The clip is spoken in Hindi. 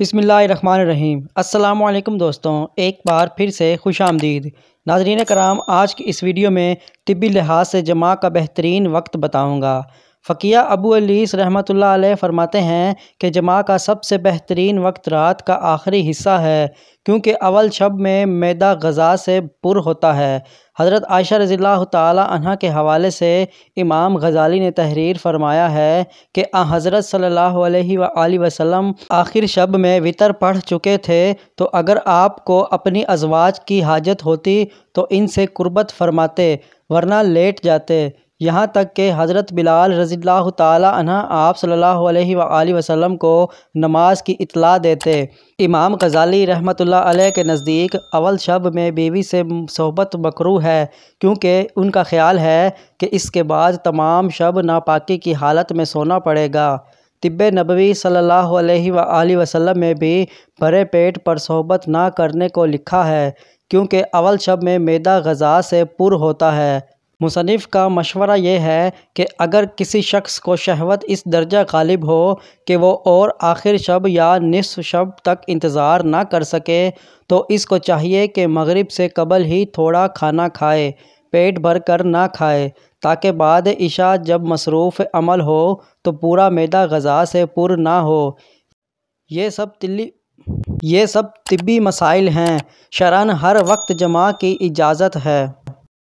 बसमीम् अल्लाम दोस्तों एक बार फिर से खुश आमदीद नाजरीन कराम आज की इस वीडियो में तिबी लिहाज से जमा का बेहतरीन वक्त बताऊँगा फ़किया अबू अलीस रहमत फरमाते हैं कि जमा का सबसे बेहतरीन वक्त रात का आखिरी हिस्सा है क्योंकि अवल शब में मैदा गज़ा से पुर होता है हज़रत आयशा रज़ी तह के हवाले से इमाम गज़ाली ने तहरीर फरमाया है कि आ हज़रत सल्ला वसम आखिर शब में वितर पढ़ चुके थे तो अगर आपको अपनी अजवाज की हाजत होती तो इनसे कुर्बत फरमाते वरना लेट जाते यहाँ तक कि हज़रत बिलाल रज़ील्ला तह आप सल्ला वसम को नमाज की इतला देते इमाम गज़ाली रहमत के नज़दीक अवल शब में बीवी से सोहबत मकरू है क्योंकि उनका ख्याल है कि इसके बाद तमाम शब नापाकी की हालत में सोना पड़ेगा तिब नबवी सल्ला वसम में भी भरे पेट पर सोहबत ना करने को लिखा है क्योंकि अवल शब में मैदा गज़ा से पुर होता है मुसनफ़ का मशवरा यह है कि अगर किसी शख्स को शहवत इस दर्जा गालिब हो कि वो और आखिर शब या निसफ़ शब तक इंतज़ार ना कर सके तो इसको चाहिए कि मगरब से कबल ही थोड़ा खाना खाए पेट भर कर ना खाए ताकि बाद इशा जब मसरूफ़ अमल हो तो पूरा मैदा गज़ा से पुर ना हो ये सब तिल्ली ये सब तिबी मसाइल हैं शरण हर वक्त जमा की इजाज़त है